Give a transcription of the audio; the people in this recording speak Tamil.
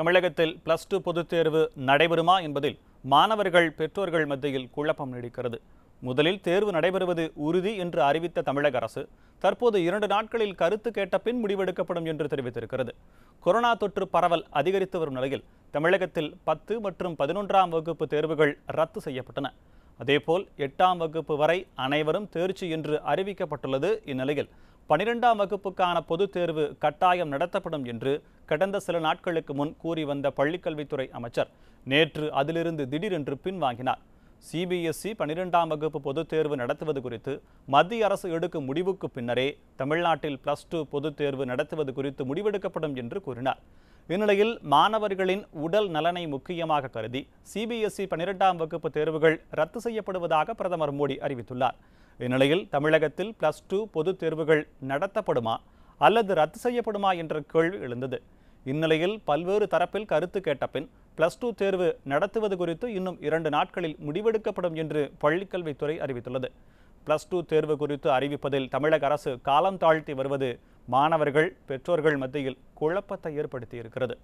தமிழகத்தில் பிளஸ் டூ பொதுத் தேர்வு நடைபெறுமா என்பதில் மாணவர்கள் பெற்றோர்கள் மத்தியில் குழப்பம் நீடிக்கிறது முதலில் தேர்வு நடைபெறுவது உறுதி என்று அறிவித்த தமிழக அரசு தற்போது இரண்டு நாட்களில் கருத்து கேட்ட பின் முடிவெடுக்கப்படும் என்று தெரிவித்திருக்கிறது கொரோனா தொற்று பரவல் அதிகரித்து வரும் நிலையில் தமிழகத்தில் பத்து மற்றும் பதினொன்றாம் வகுப்பு தேர்வுகள் ரத்து செய்யப்பட்டன அதேபோல் எட்டாம் வகுப்பு வரை அனைவரும் தேர்ச்சி என்று அறிவிக்கப்பட்டுள்ளது இந்நிலையில் பனிரெண்டாம் வகுப்புக்கான பொதுத் தேர்வு கட்டாயம் நடத்தப்படும் என்று கடந்த சில நாட்களுக்கு முன் கூறி வந்த பள்ளிக்கல்வித்துறை அமைச்சர் நேற்று அதிலிருந்து திடீரென்று பின்வாங்கினார் சிபிஎஸ்இ e பனிரெண்டாம் வகுப்பு பொதுத் தேர்வு நடத்துவது குறித்து மத்திய அரசு எடுக்கும் முடிவுக்கு பின்னரே தமிழ்நாட்டில் பிளஸ் டூ பொதுத் தேர்வு நடத்துவது குறித்து முடிவெடுக்கப்படும் என்று கூறினார் இந்நிலையில் மாணவர்களின் உடல் நலனை முக்கியமாக கருதி சிபிஎஸ்இ e பனிரெண்டாம் வகுப்பு தேர்வுகள் ரத்து செய்யப்படுவதாக பிரதமர் மோடி அறிவித்துள்ளார் இந்நிலையில் தமிழகத்தில் பிளஸ் டூ பொதுத் தேர்வுகள் நடத்தப்படுமா அல்லது ரத்து செய்யப்படுமா என்ற கேள்வி எழுந்தது இந்நிலையில் பல்வேறு தரப்பில் கருத்து கேட்டபின் பிளஸ் டூ தேர்வு நடத்துவது குறித்து இன்னும் இரண்டு நாட்களில் முடிவெடுக்கப்படும் என்று பள்ளிக்கல்வித்துறை அறிவித்துள்ளது பிளஸ் டூ தேர்வு குறித்து அறிவிப்பதில் தமிழக அரசு காலம் தாழ்த்தி வருவது மாணவர்கள் பெற்றோர்கள் மத்தியில் குழப்பத்தை ஏற்படுத்தியிருக்கிறது